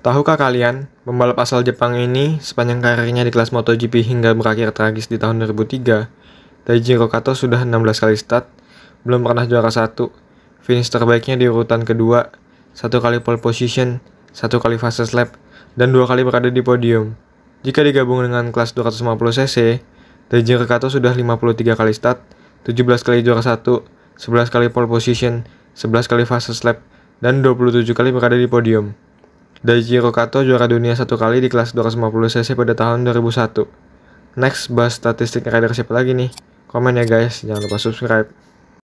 Tahukah kalian, pembalap asal Jepang ini sepanjang karirnya di kelas MotoGP hingga berakhir tragis di tahun 2003, Taijiro Kato sudah 16 kali start, belum pernah juara satu, finish terbaiknya di urutan kedua, satu kali pole position, satu kali fase lap, dan dua kali berada di podium. Jika digabung dengan kelas 250cc, Taijiro Kato sudah 53 kali start, 17 kali juara satu, 11 kali pole position, 11 kali fase lap, dan 27 kali berada di podium. Daijiro Kato juara dunia satu kali di kelas 250cc pada tahun 2001. Next, bahas statistik rider siapa lagi nih? Komen ya guys, jangan lupa subscribe.